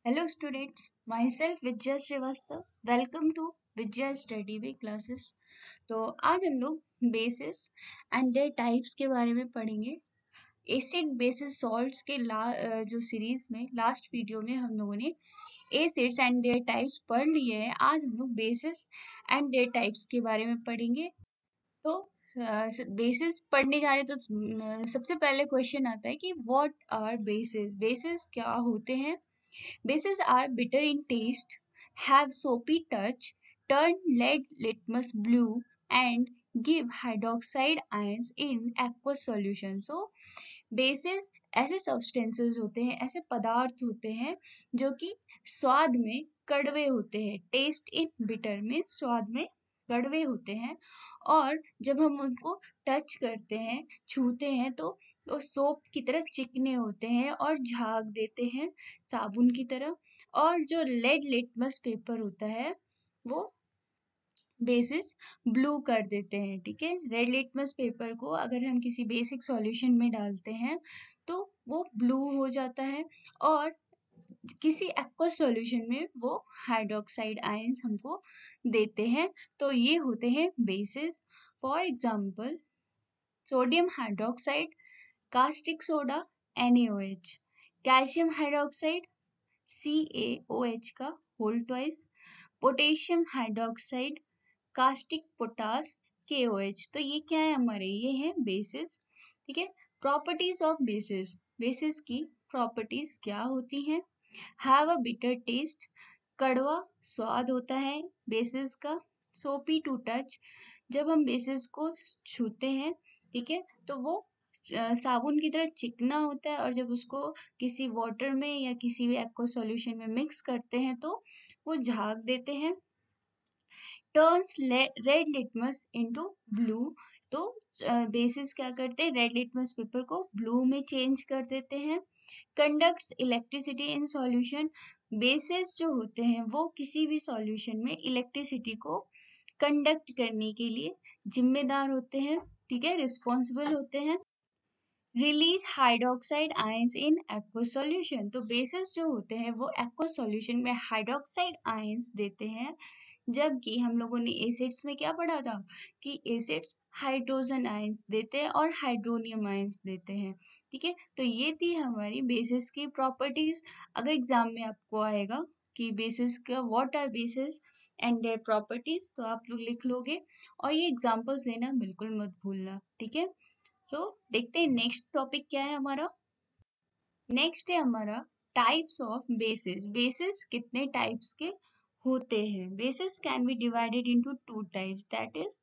Students students, self Vidya Srivastava welcome to Vidya study way classes तो आज हम लोग बेसिस एंड देयर टाइप्स के बारे में पढ़ेंगे एसिड बेसिस सॉल्ट्स के ला जो सीरीज में लास्ट वीडियो में हम लोगों ने एसिड्स एंड देयर टाइप्स पढ़ लिए हैं आज हम लोग बेसिस एंड देयर टाइप्स के बारे में पढ़ेंगे तो बेसिस uh, पढ़ने जा रहे तो सबसे पहले क्वेश्चन आता है कि व्हाट आर बेसिस बेसिस क्या होते हैं Bases are bitter in taste, have soapy touch, turn lead litmus blue, and give hydroxide ions in aqueous solution. So bases ऐसे सब्सटेंसेस होते हैं ऐसे पदार्थ होते हैं जो कि स्वाद में कड़वे होते हैं टेस्ट इन बिटर में स्वाद में कड़वे होते हैं और जब हम उनको टच करते हैं छूते हैं तो तो सोप की तरह चिकने होते हैं और झाग देते हैं साबुन की तरह और जो लेड लिटमस पेपर होता है वो बेसिस ब्लू कर देते हैं ठीक है रेड लिटमस पेपर को अगर हम किसी बेसिक सॉल्यूशन में डालते हैं तो वो ब्लू हो जाता है और किसी एक्वा सॉल्यूशन में वो हाइड्रोक्साइड आयंस हमको देते हैं तो ये होते हैं bases for example sodium hydroxide caustic soda NaOH calcium hydroxide CaOH का whole twice potassium hydroxide caustic potash KOH तो ये क्या है हमारे ये है बेसिस ठीक है प्रॉपर्टीज ऑफ बेसिस बेसिस की प्रॉपर्टीज क्या होती हैं हैव अ बिटर टेस्ट कड़वा स्वाद होता है बेसिस का सोपी टू टच जब हम बेसिस को छूते हैं ठीक है तो वो साबुन की तरह चिकना होता है और जब उसको किसी वाटर में या किसी भी एक्को सॉल्यूशन में मिक्स करते हैं तो वो झाग देते हैं turns red litmus into blue तो बेसिस क्या करते हैं रेड लिटमस पेपर को ब्लू में चेंज कर देते हैं conducts electricity in solution bases जो होते हैं वो किसी भी सॉल्यूशन में इलेक्ट्रिसिटी को कंडक्ट करने के लिए जिम्मेदार होते हैं ठीक है रिस्पॉन्सिबल होते हैं release hydroxide ions in aqueous solution तो बेसिस जो होते हैं वो एक्वस सॉल्यूशन में हाइड्रोक्साइड आयंस देते हैं जबकि हम लोगों ने एसिड्स में क्या पढ़ा था कि एसिड्स हाइड्रोजन आयंस देते हैं और हाइड्रोनियम आयंस देते हैं ठीक है तो ये थी हमारी बेसिस की प्रॉपर्टीज अगर एग्जाम में आपको आएगा कि बेसिस का what are bases and their properties तो आप लोग लिख लोगे और ये एग्जाम्पल्स देना बिल्कुल मत भूलना ठीक है सो so, देखते हैं नेक्स्ट टॉपिक क्या है हमारा नेक्स्ट है हमारा टाइप्स ऑफ बेसिस बेसिस कितने टाइप्स के होते हैं bases can be divided into two types that is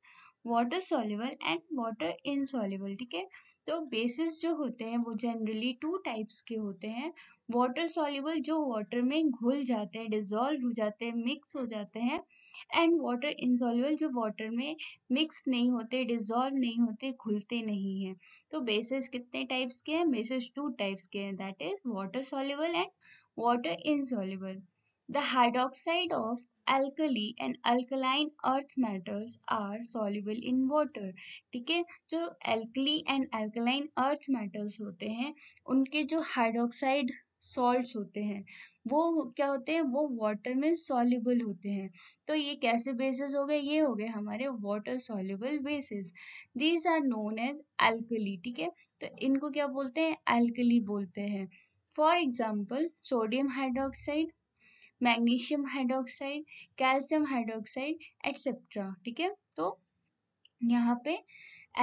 water soluble and water insoluble ठीक है तो बेसिस जो होते हैं वो जनरली टू टाइप्स के होते हैं वाटर सोल्यूबल जो वाटर में घुल जाते हैं डिजोल्व हो जाते हैं मिक्स हो जाते हैं एंड वाटर इनसोल्यूबल जो वाटर में मिक्स नहीं होते डिजोल्व नहीं होते घुलते नहीं हैं तो बेसिस कितने टाइप्स के हैं बेसिस टू टाइप्स के हैं that is water soluble and water insoluble the hydroxide of alkali and alkaline earth metals are soluble in water ठीक है जो alkali and alkaline earth metals होते हैं उनके जो हाइड्रोक्साइड salts होते हैं वो क्या होते हैं वो वाटर में सॉल्यूबल होते हैं तो ये कैसे बेसिस हो गए ये हो गए हमारे water soluble bases these are known as alkali ठीक है तो इनको क्या बोलते हैं एल्कली बोलते हैं for example sodium hydroxide magnesium hydroxide calcium hydroxide etcetera ठीक है तो यहाँ पे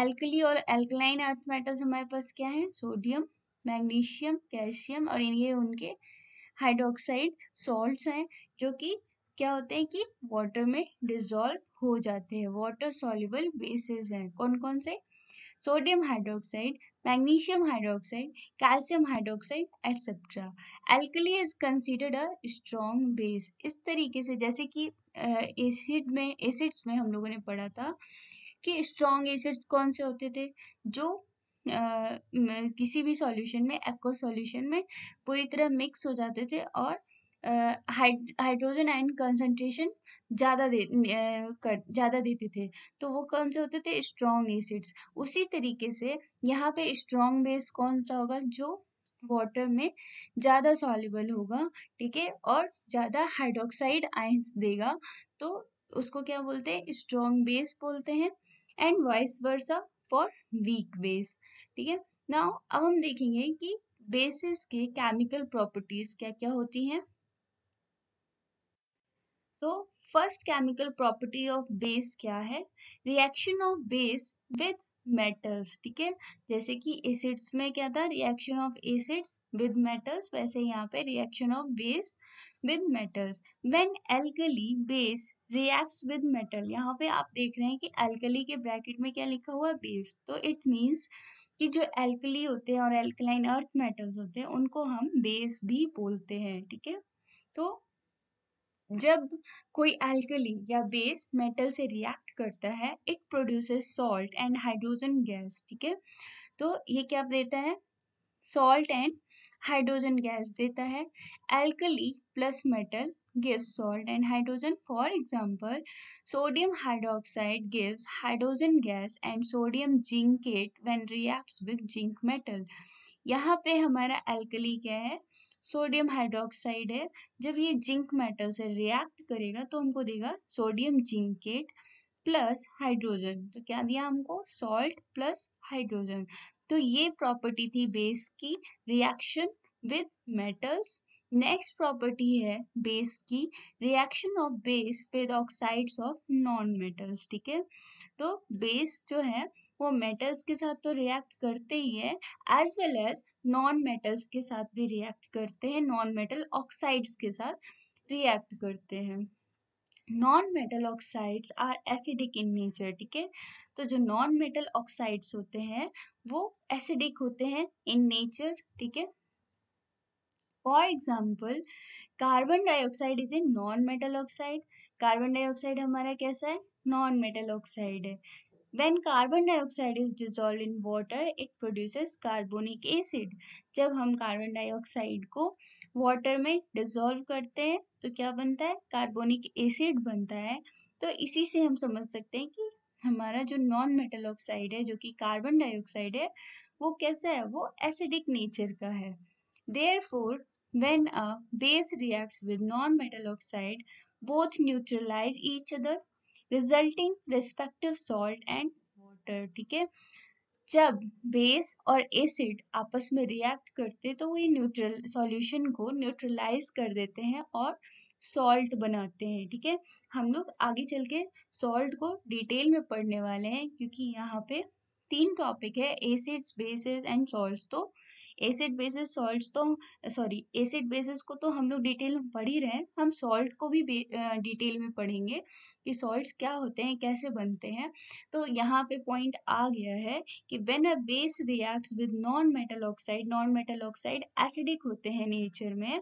एल्कली और एल्कलाइन अर्थ मेटल्स हमारे पास क्या है सोडियम मैग्नीशियम कैल्शियम और ये उनके हाइड्रोक्साइड सॉल्ट्स हैं जो कि क्या होते हैं कि वाटर में डिजोल्व हो जाते हैं वाटर सॉल्युबल बेसिस हैं कौन कौन से sodium hydroxide magnesium hydroxide calcium hydroxide etcetera alkali is considered a strong base इस तरीके से जैसे कि एसिड में एसिड्स में हम लोगों ने पढ़ा था कि स्ट्रॉन्ग एसिड्स कौन से होते थे जो आ, किसी भी सॉल्यूशन में एक्को सॉल्यूशन में पूरी तरह मिक्स हो जाते थे और हाइड्रोजन आयन कंसंट्रेशन ज़्यादा दे कर ज़्यादा देते थे तो वो कौन से होते थे स्ट्रॉन्ग एसिड्स उसी तरीके से यहाँ पे स्ट्रॉन्ग बेस कौन सा होगा जो वाटर में ज़्यादा सॉल्युबल होगा ठीक है और ज़्यादा हाइड्रोक्साइड आइंस देगा तो उसको क्या बोलते हैं स्ट्रॉन्ग बेस बोलते हैं and vice versa for weak base ठीक है ना अब हम देखेंगे कि बेसिस के केमिकल प्रॉपर्टीज क्या क्या होती हैं तो first chemical property of base क्या है reaction of base with metals ठीक है जैसे कि एसिड्स में क्या था reaction of acids with metals वैसे यहाँ पे reaction of base with metals when alkali base reacts with metal यहाँ पे आप देख रहे हैं कि एल्कली के ब्रैकेट में क्या लिखा हुआ है बेस तो इट मीन्स कि जो एल्कली होते हैं और एल्कलाइन अर्थ मेटल्स होते हैं उनको हम बेस भी बोलते हैं ठीक है तो जब कोई एल्कली या बेस मेटल से रिएक्ट करता है it produce salt and hydrogen gas ठीक है तो ये क्या देता है सॉल्ट एंड हाइड्रोजन गैस देता है alkali plus metal gives salt and hydrogen for example sodium hydroxide gives hydrogen gas and sodium zincate when reacts with zinc metal यहाँ पे हमारा एल्कली क्या है सोडियम हाइड्रोक्साइड है जब ये जिंक मेटल से रिएक्ट करेगा तो हमको देगा सोडियम जिंकेट प्लस हाइड्रोजन तो क्या दिया हमको सॉल्ट प्लस हाइड्रोजन तो ये प्रॉपर्टी थी बेस की reaction with metals next property है बेस की reaction of base with oxides of non metals ठीक है तो बेस जो है वो मेटल्स के साथ तो रिएक्ट करते ही है as well as non metals के साथ भी रिएक्ट करते हैं नॉन मेटल ऑक्साइड्स के साथ रिएक्ट करते हैं non metal oxides are acidic in nature ठीक है तो जो नॉन मेटल ऑक्साइड्स होते हैं वो एसिडिक होते हैं इन नेचर ठीक है for example carbon dioxide is a non metal oxide carbon dioxide हमारा कैसा है नॉन मेटल ऑक्साइड है When carbon dioxide is dissolved in water, it produces carbonic acid. जब हम carbon dioxide को water में dissolve करते हैं तो क्या बनता है Carbonic acid बनता है तो इसी से हम समझ सकते हैं कि हमारा जो नॉन मेटल ऑक्साइड है जो कि कार्बन डाइऑक्साइड है वो कैसा है वो एसिडिक नेचर का है therefore when a base reacts with non metal oxide both neutralize each other resulting respective salt and water ठीक है जब बेस और एसिड आपस में रिएक्ट करते तो वो ये न्यूट्रल सॉल्यूशन को न्यूट्रलाइज कर देते हैं और सॉल्ट बनाते हैं ठीक है हम लोग आगे चल के सॉल्ट को डिटेल में पढ़ने वाले हैं क्योंकि यहाँ पे तीन टॉपिक है एसिड्स बेसिस एंड सॉल्ट तो एसिड बेसिस सॉल्ट तो सॉरी एसिड बेसिस को तो हम लोग डिटेल में पढ़ ही रहे हैं हम सॉल्ट को भी डिटेल में पढ़ेंगे कि सॉल्ट क्या होते हैं कैसे बनते हैं तो यहाँ पे पॉइंट आ गया है कि when a base react with non metal oxide non metal oxide acidic होते हैं नेचर में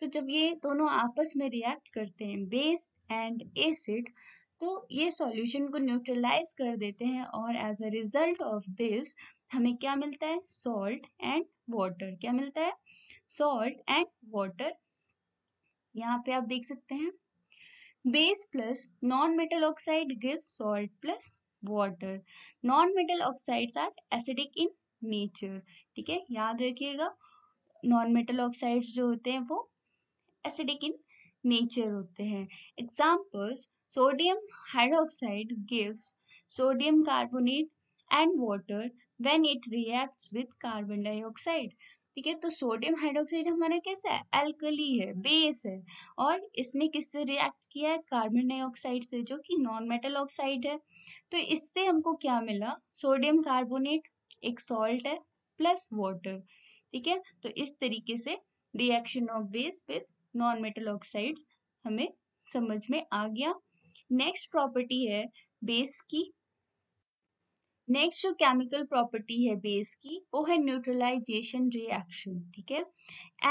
तो जब ये दोनों आपस में रिएक्ट करते हैं बेस एंड एसिड तो ये सॉल्यूशन को न्यूट्रलाइज कर देते हैं और as a result of this हमें क्या मिलता है सॉल्ट एंड वाटर क्या मिलता है सॉल्ट एंड वाटर यहाँ पे आप देख सकते हैं base plus non metal oxide gives salt plus water non metal oxides are acidic in nature ठीक है याद रखिएगा नॉन मेटल ऑक्साइड्स जो होते हैं वो एसिडिक इन नेचर होते हैं examples Sodium hydroxide gives sodium carbonate and water when it reacts with carbon dioxide. ठीक है तो सोडियम हाइड्रोक्साइड हमारा कैसा है एल्कली है बेस है और इसने किससे रिएक्ट किया है कार्बन डाइऑक्साइड से जो कि नॉन मेटल ऑक्साइड है तो इससे हमको क्या मिला सोडियम कार्बोनेट एक सॉल्ट है प्लस वाटर ठीक है तो इस तरीके से reaction of base with non metal oxides हमें समझ में आ गया नेक्स्ट प्रॉपर्टी है बेस की नेक्स्ट जो केमिकल प्रॉपर्टी है बेस की वो है न्यूट्रलाइजेशन रिएक्शन ठीक है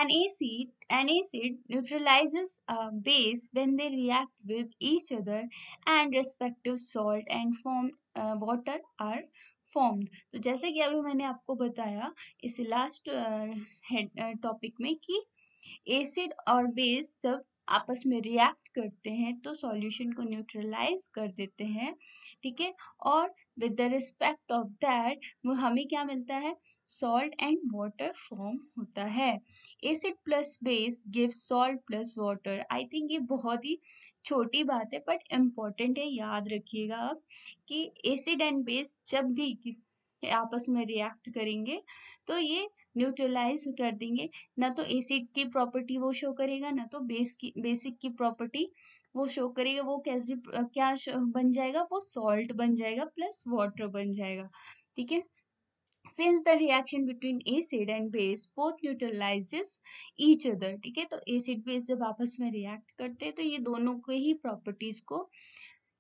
an acid an acid neutralize base when they react with each other and respective salt and form water are formed तो जैसे कि अभी मैंने आपको बताया इस लास्ट टॉपिक uh, uh, में कि एसिड और बेस जब आपस में रिएक्ट करते हैं तो सॉल्यूशन को न्यूट्रलाइज कर देते हैं ठीक है और with the respect of that हमें क्या मिलता है सॉल्ट एंड वाटर फॉर्म होता है acid plus base give salt plus water I think ये बहुत ही छोटी बात है बट इम्पॉर्टेंट है याद रखिएगा आप कि एसिड एंड बेस जब भी आपस में रिएक्ट करेंगे तो ये न्यूट्रलाइज कर देंगे ना तो एसिड की प्रॉपर्टी वो शो करेगा ना तो बेस की बेसिक की प्रॉपर्टी वो शो करेगा वो कैसे क्या बन जाएगा वो सॉल्ट बन जाएगा प्लस वाटर बन जाएगा ठीक है since the reaction between acid and base both neutralizes each other ठीक है तो एसिड बेस जब आपस में रिएक्ट करते हैं तो ये दोनों के ही प्रॉपर्टीज को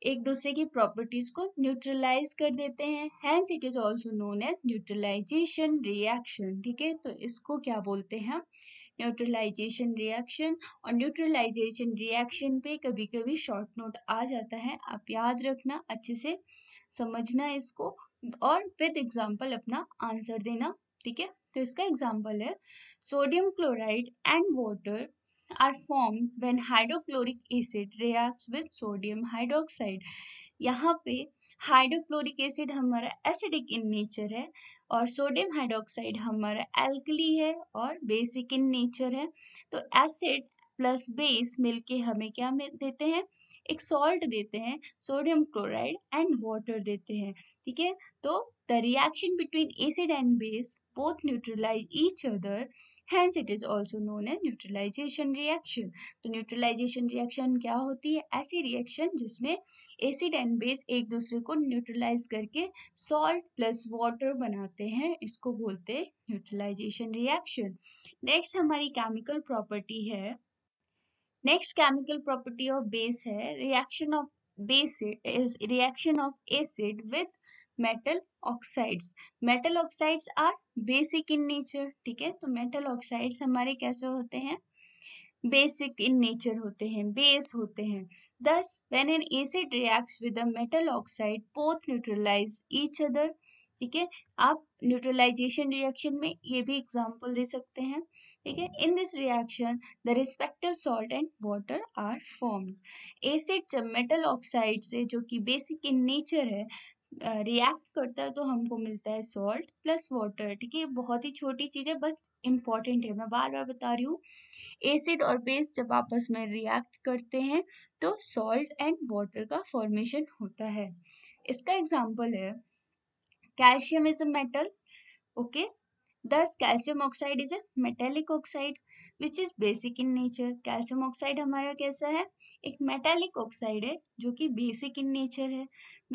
एक दूसरे की प्रॉपर्टीज को न्यूट्रलाइज कर देते हैं hence it is also known as neutralization reaction ठीक है तो इसको क्या बोलते हैं न्यूट्रलाइजेशन रिएक्शन और न्यूट्रलाइजेशन रिएक्शन पे कभी कभी शॉर्ट नोट आ जाता है आप याद रखना अच्छे से समझना इसको और विद एग्जाम्पल अपना आंसर देना ठीक है तो इसका एग्जाम्पल है sodium chloride and water are formed when hydrochloric acid reacts with sodium hydroxide यहाँ पे हाइड्रोक्लोरिक एसिड हमारा एसिडिक इन नेचर है और सोडियम हाइड्रोक्साइड हमारा एल्कली है और बेसिक इन नेचर है तो एसिड प्लस बेस मिलके हमें क्या देते हैं एक सॉल्ट देते हैं सोडियम क्लोराइड एंड वाटर देते हैं ठीक है तो the reaction between acid and base both neutralize each other hence it is also known as neutralization reaction तो न्यूट्रलाइजेशन रिएक्शन क्या होती है ऐसी रिएक्शन जिसमें एसिड एंड बेस एक दूसरे को न्यूट्रलाइज करके सॉल्ट प्लस वाटर बनाते हैं इसको बोलते हैं न्यूट्रलाइजेशन रिएक्शन नेक्स्ट हमारी केमिकल प्रॉपर्टी है next chemical property of base है reaction of base reaction of acid with metal oxides metal oxides are basic in nature ठीक है तो मेटल ऑक्साइड्स हमारे कैसे होते हैं बेसिक इन नेचर होते हैं बेस होते हैं thus when an acid react with metal oxide both neutralize each other ठीक है आप न्यूट्रलाइजेशन रिएक्शन में ये भी एग्जाम्पल दे सकते हैं ठीक है in this reaction the respective salt and water are formed acid जब मेटल ऑक्साइड से जो कि बेसिक इन नेचर है रिएक्ट uh, करता है तो हमको मिलता है सॉल्ट प्लस वाटर ठीक है बहुत ही छोटी चीज़ है बस इम्पॉर्टेंट है मैं बार बार बता रही हूँ एसिड और बेस जब आपस में रिएक्ट करते हैं तो सॉल्ट एंड वाटर का फॉर्मेशन होता है इसका एग्जाम्पल है Calcium is a metal. Okay. Thus, calcium oxide is a metallic oxide which is basic in nature. Calcium oxide हमारा कैसा है एक metallic oxide है जो कि basic in nature है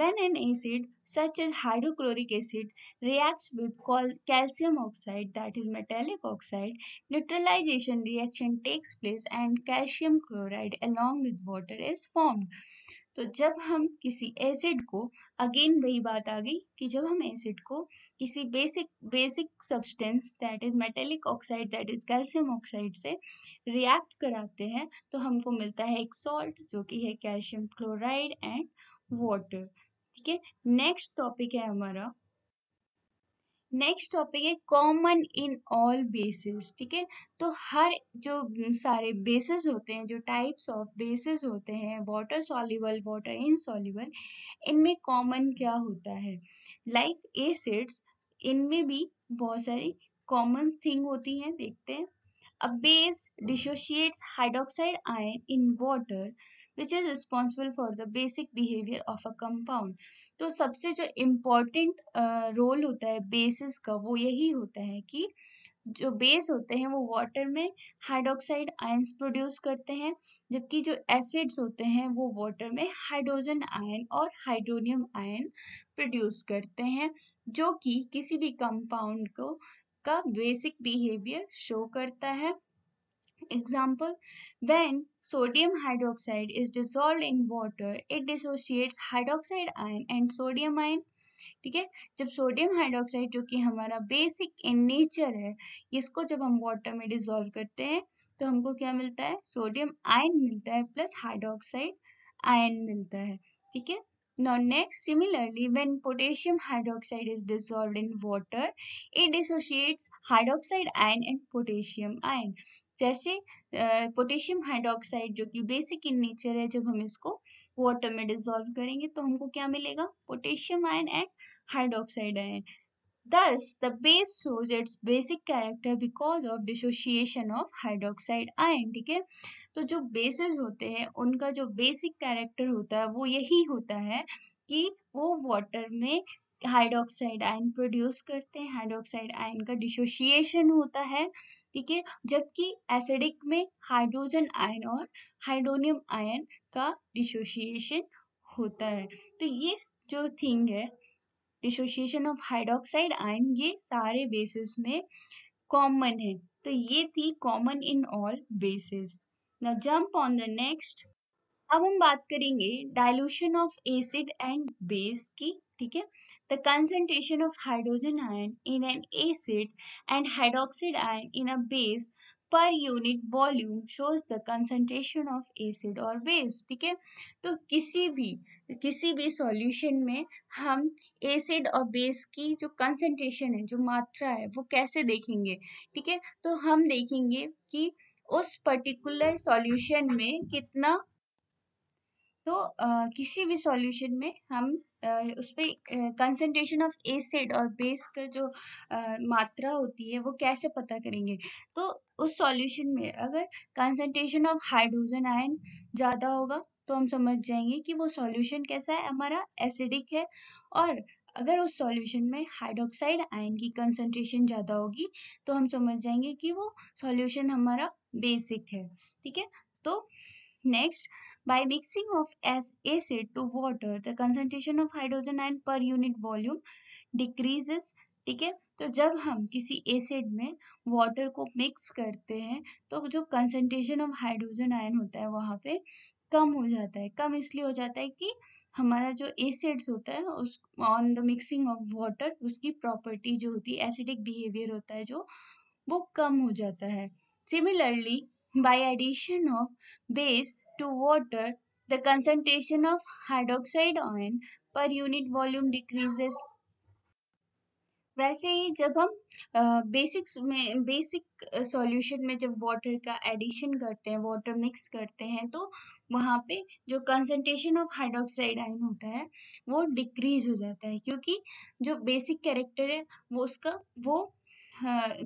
When an acid such as hydrochloric acid reacts with calcium oxide that is metallic oxide, neutralization reaction takes place and calcium chloride along with water is formed. तो जब हम किसी acid को again वही बात आ गई कि जब हम एसिड को किसी basic basic substance that is metallic oxide that is calcium oxide से रिएक्ट कराते हैं तो हमको मिलता है एक सॉल्ट जो कि है कैल्शियम क्लोराइड एंड वाटर ठीक है नेक्स्ट टॉपिक है हमारा नेक्स्ट टॉपिक है कॉमन इन ऑल बेसिस ठीक है तो हर जो सारे बेसिस होते हैं जो टाइप्स ऑफ बेसिस होते हैं वाटर सॉल्यूबल वाटर इनसॉल्यूबल इनमें कॉमन क्या होता है लाइक एसिड्स इनमें भी बहुत सारी कॉमन थिंग होती हैं देखते हैं a base dissociates hydroxide ion in water which is responsible for the basic behaviour of a compound तो सबसे जो इम्पोर्टेंट रोल uh, होता है बेसिस का वो यही होता है कि जो बेस होते हैं वो वाटर में हाइड्रोक्साइड आयन्स प्रोड्यूस करते हैं जबकि जो एसिड्स होते हैं वो वाटर में हाइड्रोजन आयन और हाइड्रोनियम आयन प्रोड्यूस करते हैं जो कि किसी भी कंपाउंड को का बेसिक बिहेवियर शो करता है example when sodium hydroxide is dissolved in water it dissociates hydroxide ion and sodium ion ठीक है जब सोडियम हाइड्रोक्साइड जो कि हमारा बेसिक इन नेचर है इसको जब हम वाटर में डिजोल्व करते हैं तो हमको क्या मिलता है सोडियम आयन मिलता है प्लस हाइड्रोक्साइड आयन मिलता है ठीक है नॉन next similarly when potassium hydroxide is dissolve in water it dissociates hydroxide ion and potassium ion जैसे पोटेशियम हाइड्रोक्साइड जो कि बेसिक इन नेचर है जब हम इसको वाटर में डिजोल्व करेंगे तो हमको क्या मिलेगा potassium ion and hydroxide ion thus the base shows its basic character because of dissociation of hydroxide ion ठीक है तो जो बेसिस होते हैं उनका जो बेसिक कैरेक्टर होता है वो यही होता है कि वो वाटर में हाइड्रोक्साइड आयन प्रोड्यूस करते हैं हाइड्रोक्साइड आयन का डिसोशिएशन होता है ठीक है जबकि एसिडिक में हाइड्रोजन आयन और हाइड्रोनियम आयन का डिसोशिएशन होता है तो ये जो थिंग है डिसोशिएशन ऑफ हाइड्रोक्साइड आयन ये सारे बेसिस में कॉमन है तो ये थी कॉमन इन ऑल बेसिस ना जंप ऑन द नेक्स्ट अब हम बात करेंगे dilution of acid and base की ठीक है the concentration of hydrogen ion in an acid and hydroxide ion in a base per unit volume shows the concentration of acid और base ठीक है तो किसी भी किसी भी सॉल्यूशन में हम एसिड और बेस की जो कंसेंट्रेशन है जो मात्रा है वो कैसे देखेंगे ठीक है तो हम देखेंगे कि उस पर्टिकुलर सॉल्यूशन में कितना तो आ, किसी भी सॉल्यूशन में हम उस पर कंसनट्रेशन ऑफ एसिड और बेस का जो मात्रा होती है वो कैसे पता करेंगे तो उस सॉल्यूशन में अगर कंसनट्रेशन ऑफ हाइड्रोजन आयन ज़्यादा होगा तो हम समझ जाएंगे कि वो सॉल्यूशन कैसा है हमारा एसिडिक है और अगर उस सॉल्यूशन में हाइड्रोक्साइड आयन की कंसेंट्रेशन ज़्यादा होगी तो हम समझ जाएंगे कि वो सॉल्यूशन हमारा बेसिक है ठीक है तो Next, by mixing of as acid to water, the concentration of hydrogen ion per unit volume decreases ठीक है तो जब हम किसी एसिड में वाटर को मिक्स करते हैं तो जो कंसेंट्रेशन ऑफ हाइड्रोजन आयन होता है वहाँ पे कम हो जाता है कम इसलिए हो जाता है कि हमारा जो एसिड्स होता है उस on the mixing of water उसकी प्रॉपर्टी जो होती है एसिडिक बिहेवियर होता है जो वो कम हो जाता है similarly By addition of base to water, the concentration of hydroxide ion per unit volume decreases वैसे ही जब हम बेसिक्स में बेसिक सॉल्यूशन में जब वाटर का एडिशन करते हैं वाटर मिक्स करते हैं तो वहाँ पे जो कंसंट्रेशन ऑफ हाइड्रोक्साइड आयन होता है वो डिक्रीज हो जाता है क्योंकि जो बेसिक कैरेक्टर है वो उसका वो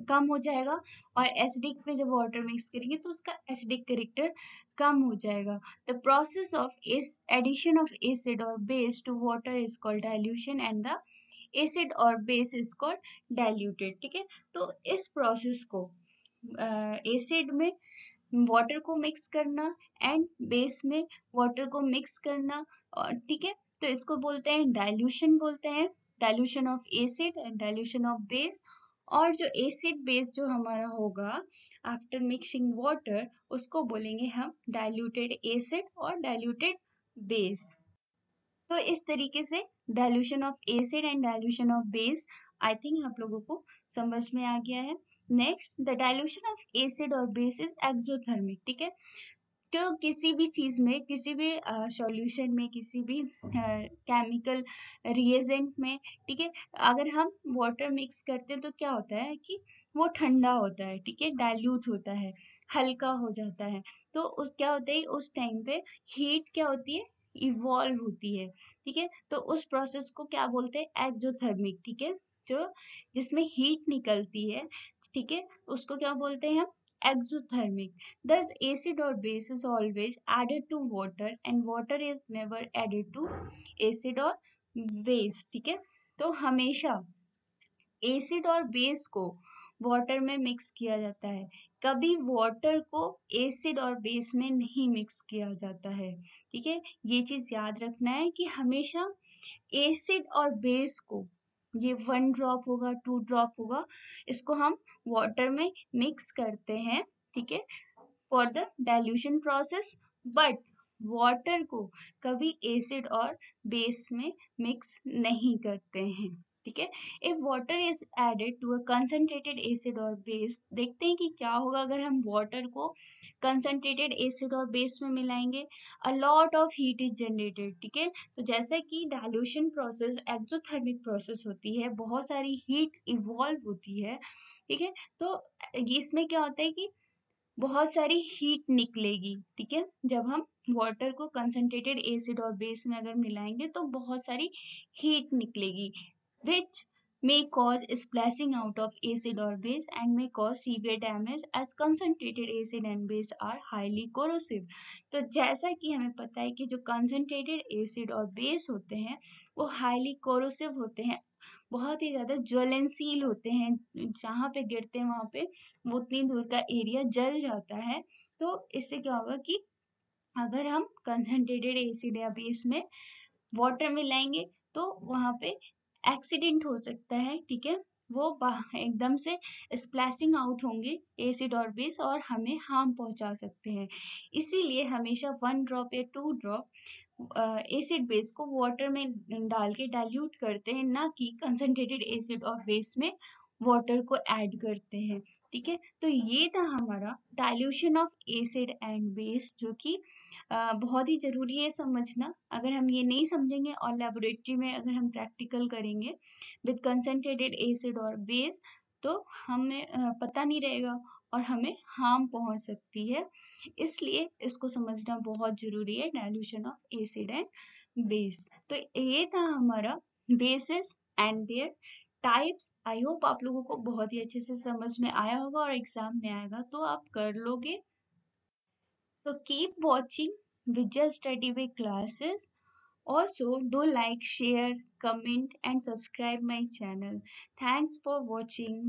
कम हो जाएगा और एसिडिक में जब वाटर मिक्स करेंगे तो उसका एसिडिक करेक्टर कम हो जाएगा the process of is addition of acid और base to water is called dilution and the acid और बेस इज कॉल्ड डाइल्यूटेड ठीक है तो इस प्रोसेस को एसिड uh, में वाटर को मिक्स करना एंड बेस में वाटर को मिक्स करना और ठीक है तो इसको बोलते हैं डाइल्यूशन बोलते हैं dilution of acid and dilution of base और जो एसिड बेस जो हमारा होगा आफ्टर मिक्सिंग वाटर उसको बोलेंगे हम डाइल्यूटेड एसिड और डाइल्यूटेड बेस तो इस तरीके से dilution of acid and dilution of base I think आप लोगों को समझ में आ गया है next the dilution of acid और बेस इज एक्सोथर्मिक ठीक है तो किसी भी चीज़ में किसी भी सॉल्यूशन में किसी भी केमिकल रिएजेंट में ठीक है अगर हम वाटर मिक्स करते हैं तो क्या होता है कि वो ठंडा होता है ठीक है डाइल्यूट होता है हल्का हो जाता है तो उस क्या होता है उस टाइम पे हीट क्या होती है इवॉल्व होती है ठीक है तो उस प्रोसेस को क्या बोलते हैं एक्जोथर्मिक ठीक है जो जिसमें हीट निकलती है ठीक है उसको क्या बोलते हैं हम exothermic. Thus, acid or base is always added to water and water is never added to acid or base. ठीक है तो हमेशा एसिड और बेस को वाटर में मिक्स किया जाता है कभी वाटर को एसिड और बेस में नहीं मिक्स किया जाता है ठीक है ये चीज़ याद रखना है कि हमेशा एसिड और बेस को ये वन ड्रॉप होगा टू ड्रॉप होगा इसको हम वाटर में मिक्स करते हैं ठीक है for the dilution process but water को कभी एसिड और बेस में मिक्स नहीं करते हैं ठीक है if water is added to a concentrated acid और बेस देखते हैं कि क्या होगा अगर हम वाटर को कंसनट्रेटेड एसिड और बेस में मिलाएंगे a lot of heat is generated ठीक है तो जैसे कि डाइल्यूशन प्रोसेस एक्जोथर्मिक प्रोसेस होती है बहुत सारी हीट इवॉल्व होती है ठीक है तो इसमें क्या होता है कि बहुत सारी हीट निकलेगी ठीक है जब हम वाटर को कंसनट्रेटेड एसिड और बेस में अगर मिलाएंगे तो बहुत सारी हीट निकलेगी which may cause splashing out of acid or base and may cause severe damage as concentrated acid and base are highly corrosive. तो जैसा कि हमें पता है कि जो concentrated acid और base होते हैं वो highly corrosive होते हैं बहुत ही ज़्यादा ज्वलनशील होते हैं जहाँ पे गिरते हैं वहाँ पे वो उतनी दूर का एरिया जल जाता है तो इससे क्या होगा कि अगर हम कंसनट्रेटेड एसिड या बेस में वाटर मिलाएंगे तो वहाँ पे एक्सीडेंट हो सकता है ठीक है वो एकदम से स्प्लैशिंग आउट होंगे एसिड और बेस और हमें हार्म पहुंचा सकते हैं इसीलिए हमेशा वन ड्रॉप या टू ड्रॉप एसिड बेस को वाटर में डाल के डाइल्यूट करते हैं ना कि कंसनट्रेटेड एसिड और बेस में वाटर को ऐड करते हैं ठीक है तो ये था हमारा dilution of acid and base जो कि बहुत ही ज़रूरी है समझना अगर हम ये नहीं समझेंगे और लेबोरेटरी में अगर हम प्रैक्टिकल करेंगे विद कंसनट्रेटेड एसिड और बेस तो हमें पता नहीं रहेगा और हमें हार्म पहुंच सकती है इसलिए इसको समझना बहुत ज़रूरी है dilution of acid and base तो ये था हमारा bases and their types I hope आप लोगों को बहुत ही अच्छे से समझ में आया होगा और एग्जाम में आएगा तो आप कर लोगे so keep watching Vijay study way classes Also, do like, share, comment and subscribe my channel. Thanks for watching.